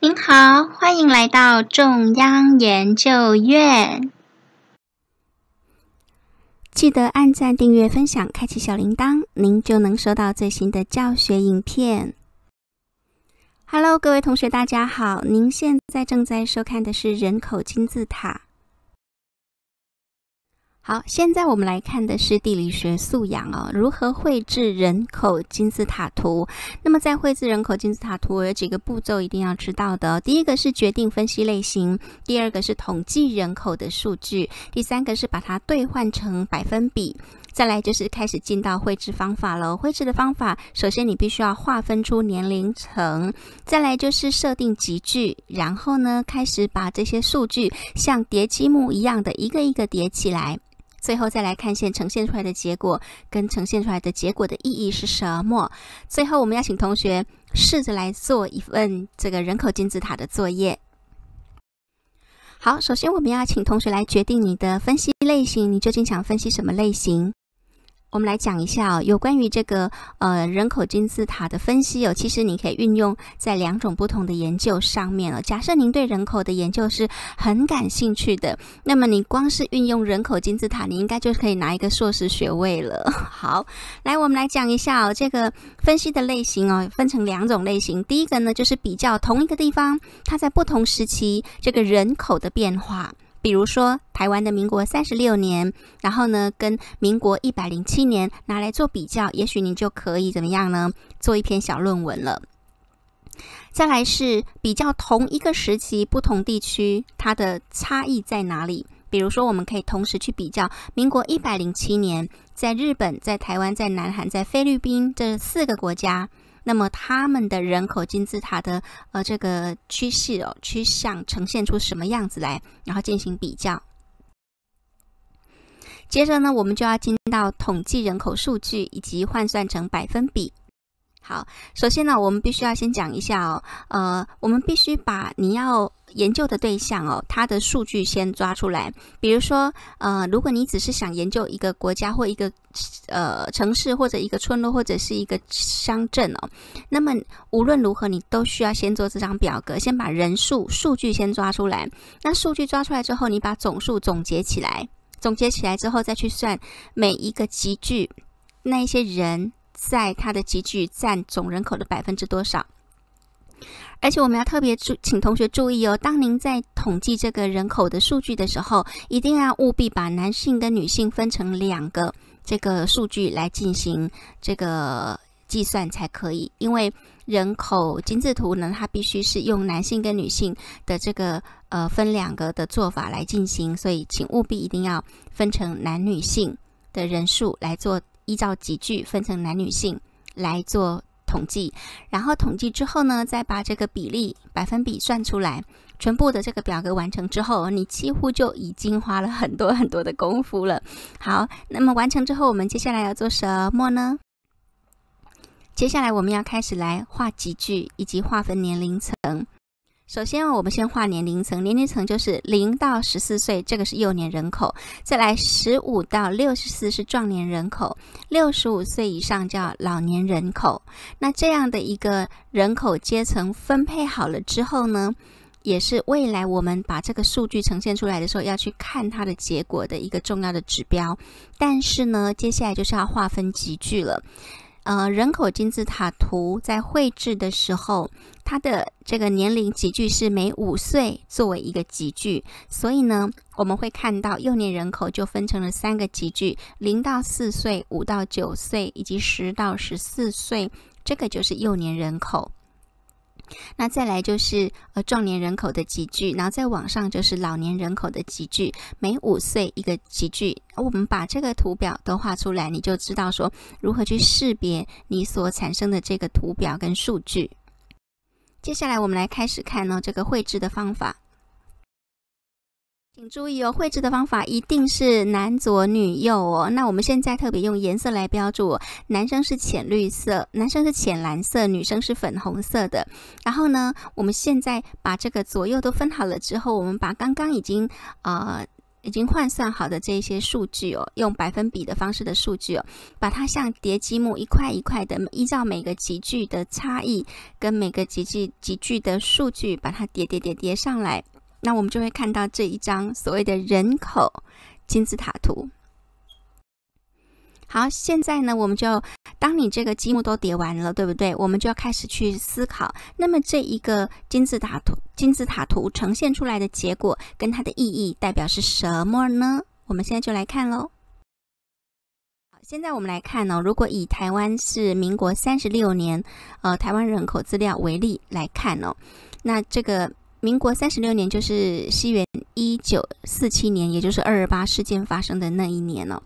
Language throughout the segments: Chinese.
您好，欢迎来到中央研究院。记得按赞、订阅、分享、开启小铃铛，您就能收到最新的教学影片。Hello，各位同学，大家好！您现在正在收看的是人口金字塔。好，现在我们来看的是地理学素养哦。如何绘制人口金字塔图？那么在绘制人口金字塔图，有几个步骤一定要知道的。哦。第一个是决定分析类型，第二个是统计人口的数据，第三个是把它兑换成百分比。再来就是开始进到绘制方法了。绘制的方法，首先你必须要划分出年龄层，再来就是设定集聚，然后呢开始把这些数据像叠积木一样的一个一个叠起来。最后再来看现呈现出来的结果跟呈现出来的结果的意义是什么。最后，我们要请同学试着来做一份这个人口金字塔的作业。好，首先我们要请同学来决定你的分析类型，你究竟想分析什么类型？我们来讲一下哦，有关于这个呃人口金字塔的分析哦。其实你可以运用在两种不同的研究上面哦。假设您对人口的研究是很感兴趣的，那么你光是运用人口金字塔，你应该就可以拿一个硕士学位了。好，来我们来讲一下哦，这个分析的类型哦，分成两种类型。第一个呢，就是比较同一个地方它在不同时期这个人口的变化。比如说，台湾的民国三十六年，然后呢，跟民国一百零七年拿来做比较，也许你就可以怎么样呢？做一篇小论文了。再来是比较同一个时期不同地区它的差异在哪里？比如说，我们可以同时去比较民国一百零七年在日本、在台湾、在南韩、在菲律宾这四个国家。那么他们的人口金字塔的呃这个趋势哦、趋向呈现出什么样子来，然后进行比较。接着呢，我们就要进到统计人口数据以及换算成百分比。好，首先呢，我们必须要先讲一下哦，呃，我们必须把你要研究的对象哦，它的数据先抓出来。比如说，呃，如果你只是想研究一个国家或一个呃城市或者一个村落或者是一个乡镇哦，那么无论如何，你都需要先做这张表格，先把人数数据先抓出来。那数据抓出来之后，你把总数总结起来，总结起来之后再去算每一个集聚那一些人。在它的集聚占总人口的百分之多少？而且我们要特别注，请同学注意哦。当您在统计这个人口的数据的时候，一定要务必把男性跟女性分成两个这个数据来进行这个计算才可以。因为人口金字塔图呢，它必须是用男性跟女性的这个呃分两个的做法来进行，所以请务必一定要分成男女性的人数来做。依照集距分成男女性来做统计，然后统计之后呢，再把这个比例百分比算出来。全部的这个表格完成之后，你几乎就已经花了很多很多的功夫了。好，那么完成之后，我们接下来要做什么呢？接下来我们要开始来画集距以及划分年龄层。首先我们先画年龄层，年龄层就是零到十四岁，这个是幼年人口；再来十五到六十四是壮年人口，六十五岁以上叫老年人口。那这样的一个人口阶层分配好了之后呢，也是未来我们把这个数据呈现出来的时候要去看它的结果的一个重要的指标。但是呢，接下来就是要划分集聚了。呃，人口金字塔图在绘制的时候，它的这个年龄集聚是每五岁作为一个集聚，所以呢，我们会看到幼年人口就分成了三个集聚：零到四岁、五到九岁以及十到十四岁，这个就是幼年人口。那再来就是呃壮年人口的集聚，然后在网上就是老年人口的集聚，每五岁一个集聚，我们把这个图表都画出来，你就知道说如何去识别你所产生的这个图表跟数据。接下来我们来开始看呢这个绘制的方法。请注意哦，绘制的方法一定是男左女右哦。那我们现在特别用颜色来标注，男生是浅绿色，男生是浅蓝色，女生是粉红色的。然后呢，我们现在把这个左右都分好了之后，我们把刚刚已经呃已经换算好的这些数据哦，用百分比的方式的数据哦，把它像叠积木一块一块的，依照每个集聚的差异跟每个集聚集聚的数据，把它叠叠叠叠上来。那我们就会看到这一张所谓的人口金字塔图。好，现在呢，我们就当你这个积木都叠完了，对不对？我们就要开始去思考，那么这一个金字塔图，金字塔图呈现出来的结果跟它的意义代表是什么呢？我们现在就来看喽。好，现在我们来看哦，如果以台湾是民国三十六年，呃，台湾人口资料为例来看哦，那这个。民国三十六年，就是西元一九四七年，也就是二二八事件发生的那一年了。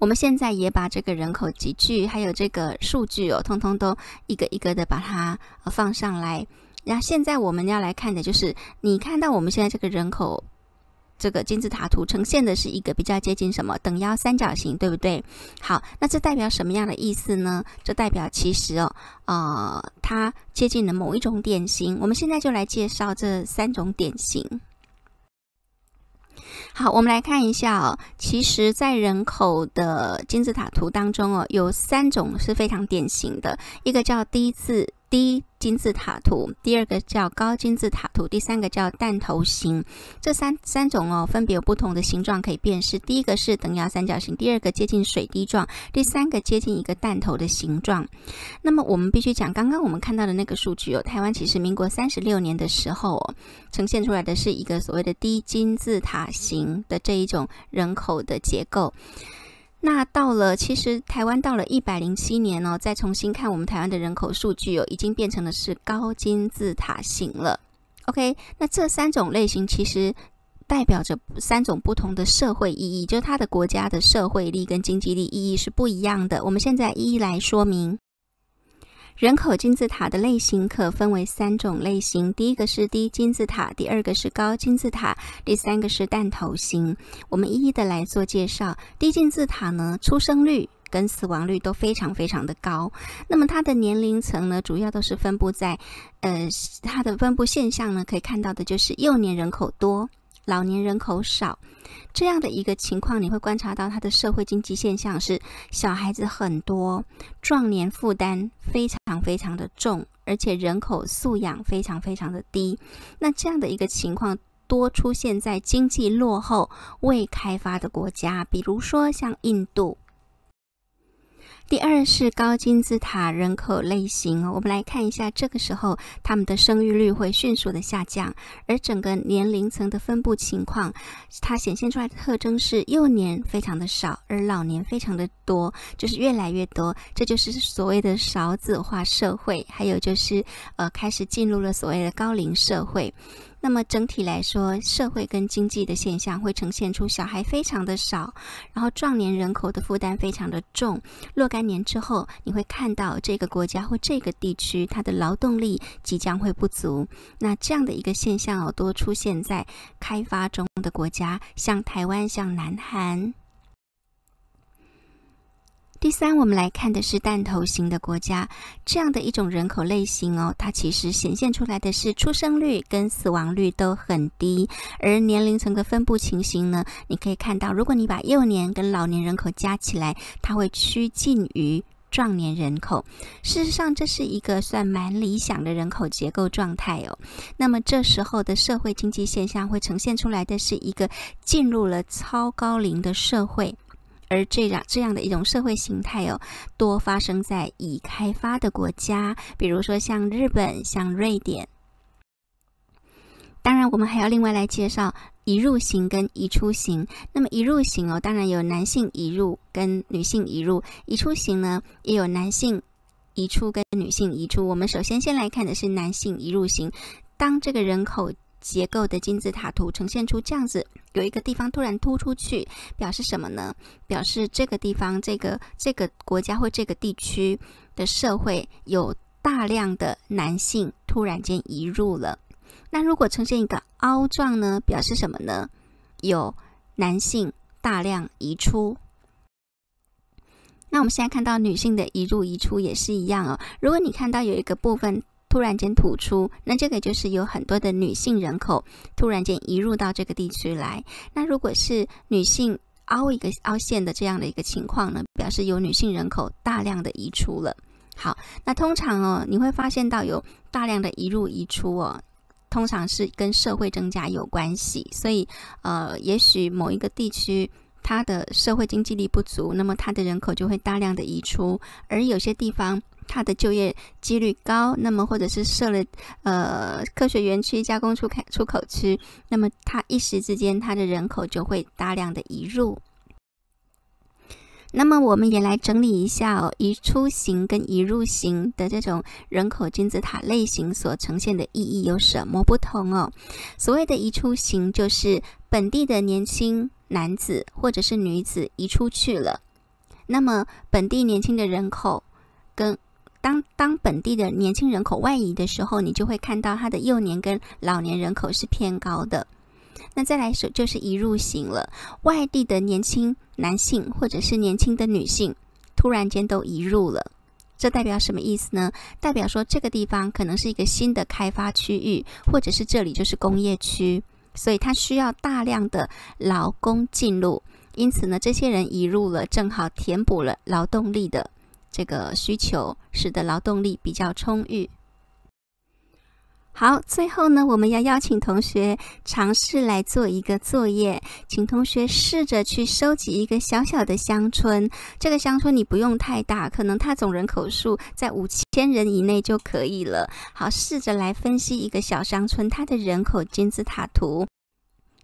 我们现在也把这个人口集聚，还有这个数据哦，通通都一个一个的把它放上来。那现在我们要来看的就是，你看到我们现在这个人口。这个金字塔图呈现的是一个比较接近什么等腰三角形，对不对？好，那这代表什么样的意思呢？这代表其实哦，呃，它接近了某一种典型。我们现在就来介绍这三种典型。好，我们来看一下哦，其实在人口的金字塔图当中哦，有三种是非常典型的，一个叫低字低。金字塔图，第二个叫高金字塔图，第三个叫弹头形。这三三种哦，分别有不同的形状可以辨识。第一个是等腰三角形，第二个接近水滴状，第三个接近一个弹头的形状。那么我们必须讲，刚刚我们看到的那个数据哦，台湾其实民国三十六年的时候，呈现出来的是一个所谓的低金字塔型的这一种人口的结构。那到了，其实台湾到了一百零七年哦，再重新看我们台湾的人口数据哦，已经变成的是高金字塔型了。OK，那这三种类型其实代表着三种不同的社会意义，就是它的国家的社会力跟经济力意义是不一样的。我们现在一一来说明。人口金字塔的类型可分为三种类型：第一个是低金字塔，第二个是高金字塔，第三个是弹头型。我们一一的来做介绍。低金字塔呢，出生率跟死亡率都非常非常的高。那么它的年龄层呢，主要都是分布在，呃，它的分布现象呢，可以看到的就是幼年人口多，老年人口少这样的一个情况。你会观察到它的社会经济现象是小孩子很多，壮年负担非常。非常非常的重，而且人口素养非常非常的低。那这样的一个情况多出现在经济落后、未开发的国家，比如说像印度。第二是高金字塔人口类型，我们来看一下，这个时候他们的生育率会迅速的下降，而整个年龄层的分布情况，它显现出来的特征是幼年非常的少，而老年非常的多，就是越来越多，这就是所谓的少子化社会，还有就是呃开始进入了所谓的高龄社会。那么整体来说，社会跟经济的现象会呈现出小孩非常的少，然后壮年人口的负担非常的重。若干年之后，你会看到这个国家或这个地区，它的劳动力即将会不足。那这样的一个现象哦，多出现在开发中的国家，像台湾，像南韩。第三，我们来看的是弹头型的国家，这样的一种人口类型哦，它其实显现出来的是出生率跟死亡率都很低，而年龄层的分布情形呢，你可以看到，如果你把幼年跟老年人口加起来，它会趋近于壮年人口。事实上，这是一个算蛮理想的人口结构状态哦。那么这时候的社会经济现象会呈现出来的是一个进入了超高龄的社会。而这样这样的一种社会形态哦，多发生在已开发的国家，比如说像日本、像瑞典。当然，我们还要另外来介绍移入型跟移出型。那么，移入型哦，当然有男性移入跟女性移入；移出型呢，也有男性移出跟女性移出。我们首先先来看的是男性移入型，当这个人口。结构的金字塔图呈现出这样子，有一个地方突然突出去，表示什么呢？表示这个地方、这个这个国家或这个地区的社会有大量的男性突然间移入了。那如果呈现一个凹状呢，表示什么呢？有男性大量移出。那我们现在看到女性的移入移出也是一样哦。如果你看到有一个部分，突然间吐出，那这个就是有很多的女性人口突然间移入到这个地区来。那如果是女性凹一个凹陷的这样的一个情况呢，表示有女性人口大量的移出了。好，那通常哦，你会发现到有大量的移入移出哦，通常是跟社会增加有关系。所以呃，也许某一个地区它的社会经济力不足，那么它的人口就会大量的移出，而有些地方。它的就业几率高，那么或者是设了呃科学园区、加工出开出口区，那么它一时之间，它的人口就会大量的移入。那么我们也来整理一下哦，移出行跟移入行的这种人口金字塔类型所呈现的意义有什么不同哦？所谓的移出行，就是本地的年轻男子或者是女子移出去了，那么本地年轻的人口跟当当本地的年轻人口外移的时候，你就会看到它的幼年跟老年人口是偏高的。那再来说，就是移入型了。外地的年轻男性或者是年轻的女性，突然间都移入了，这代表什么意思呢？代表说这个地方可能是一个新的开发区域，或者是这里就是工业区，所以它需要大量的劳工进入。因此呢，这些人移入了，正好填补了劳动力的。这个需求使得劳动力比较充裕。好，最后呢，我们要邀请同学尝试来做一个作业，请同学试着去收集一个小小的乡村。这个乡村你不用太大，可能它总人口数在五千人以内就可以了。好，试着来分析一个小乡村它的人口金字塔图。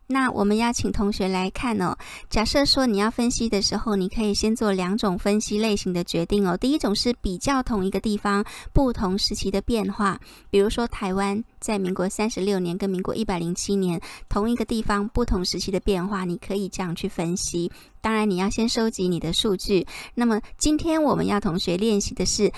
那我们要请同学来看哦。假设说你要分析的时候，你可以先做两种分析类型的决定哦。第一种是比较同一个地方不同时期的变化，比如说台湾在民国三十六年跟民国一百零七年同一个地方不同时期的变化，你可以这样去分析。当然，你要先收集你的数据。那么今天我们要同学练习的是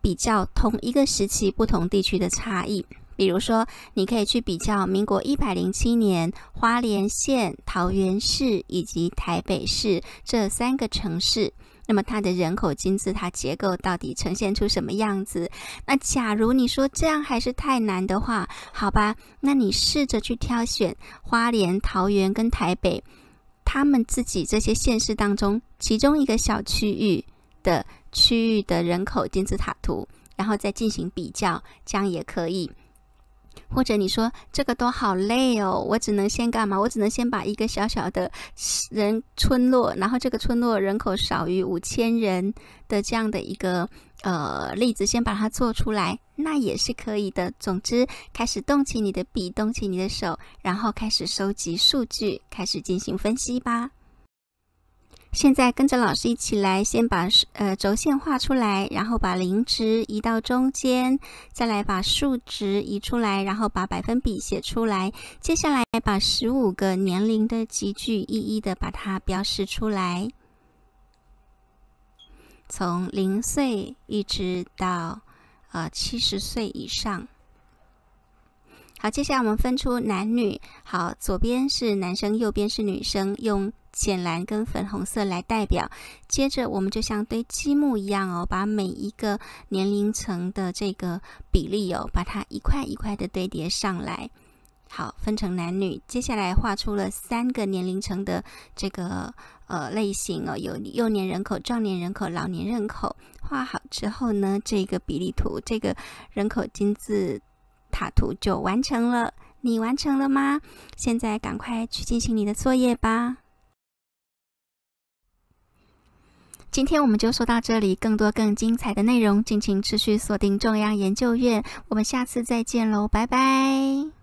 比较同一个时期不同地区的差异。比如说，你可以去比较民国一百零七年花莲县、桃园市以及台北市这三个城市，那么它的人口金字塔结构到底呈现出什么样子？那假如你说这样还是太难的话，好吧，那你试着去挑选花莲、桃园跟台北他们自己这些县市当中其中一个小区域的区域的人口金字塔图，然后再进行比较，这样也可以。或者你说这个都好累哦，我只能先干嘛？我只能先把一个小小的人村落，然后这个村落人口少于五千人的这样的一个呃例子，先把它做出来，那也是可以的。总之，开始动起你的笔，动起你的手，然后开始收集数据，开始进行分析吧。现在跟着老师一起来，先把呃轴线画出来，然后把零值移到中间，再来把数值移出来，然后把百分比写出来。接下来把十五个年龄的集聚一一的把它标示出来，从零岁一直到呃七十岁以上。好，接下来我们分出男女。好，左边是男生，右边是女生，用。浅蓝跟粉红色来代表，接着我们就像堆积木一样哦，把每一个年龄层的这个比例哦，把它一块一块的堆叠上来。好，分成男女，接下来画出了三个年龄层的这个呃类型哦，有幼年人口、壮年人口、老年人口。画好之后呢，这个比例图，这个人口金字塔图就完成了。你完成了吗？现在赶快去进行你的作业吧。今天我们就说到这里，更多更精彩的内容，敬请持续锁定中央研究院。我们下次再见喽，拜拜。